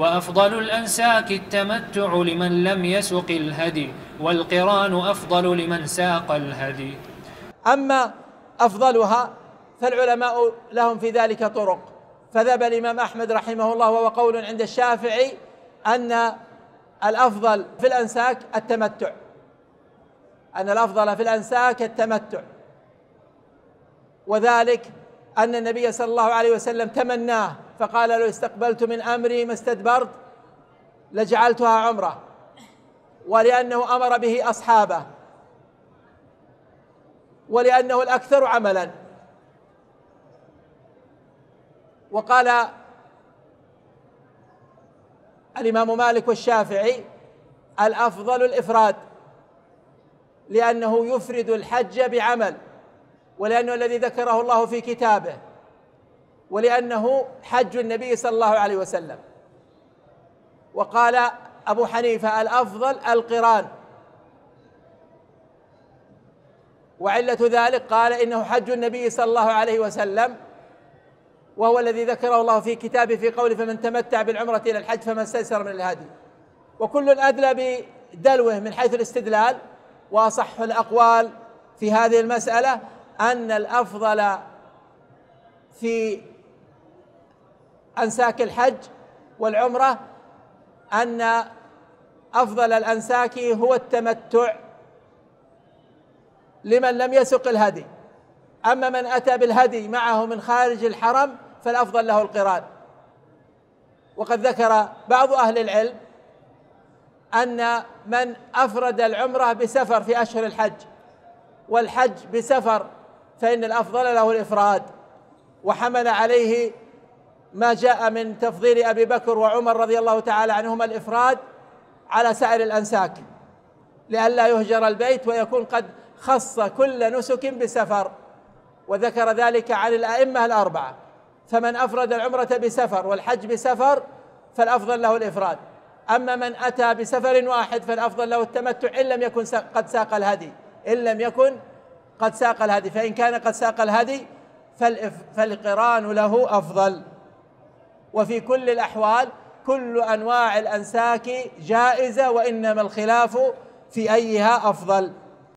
وأفضل الأنساك التمتع لمن لم يسق الهدي والقران أفضل لمن ساق الهدي أما أفضلها فالعلماء لهم في ذلك طرق فذهب الإمام أحمد رحمه الله وهو قول عند الشافعي أن الأفضل في الأنساك التمتع أن الأفضل في الأنساك التمتع وذلك أن النبي صلى الله عليه وسلم تمناه فقال لو استقبلت من امري ما استدبرت لجعلتها عمره ولانه امر به اصحابه ولانه الاكثر عملا وقال الامام مالك والشافعي الافضل الافراد لانه يفرد الحج بعمل ولانه الذي ذكره الله في كتابه ولأنه حج النبي صلى الله عليه وسلم وقال أبو حنيفة الأفضل القران وعلة ذلك قال إنه حج النبي صلى الله عليه وسلم وهو الذي ذكره الله في كتابه في قوله فمن تمتع بالعمرة إلى الحج فمن استيسر من الهادي وكل أدلى بدلوه من حيث الاستدلال وأصح الأقوال في هذه المسألة أن الأفضل في أنساك الحج والعمرة أن أفضل الأنساك هو التمتع لمن لم يسق الهدي أما من أتى بالهدي معه من خارج الحرم فالأفضل له القران وقد ذكر بعض أهل العلم أن من أفرد العمرة بسفر في أشهر الحج والحج بسفر فإن الأفضل له الإفراد وحمل عليه ما جاء من تفضيل ابي بكر وعمر رضي الله تعالى عنهما الافراد على سائر الانساك لئلا يهجر البيت ويكون قد خص كل نسك بسفر وذكر ذلك عن الائمه الاربعه فمن افرد العمره بسفر والحج بسفر فالافضل له الافراد اما من اتى بسفر واحد فالافضل له التمتع ان لم يكن قد ساق الهدي ان لم يكن قد ساق الهدي فان كان قد ساق الهدي فالقران له افضل وفي كل الأحوال كل أنواع الأنساك جائزة وإنما الخلاف في أيها أفضل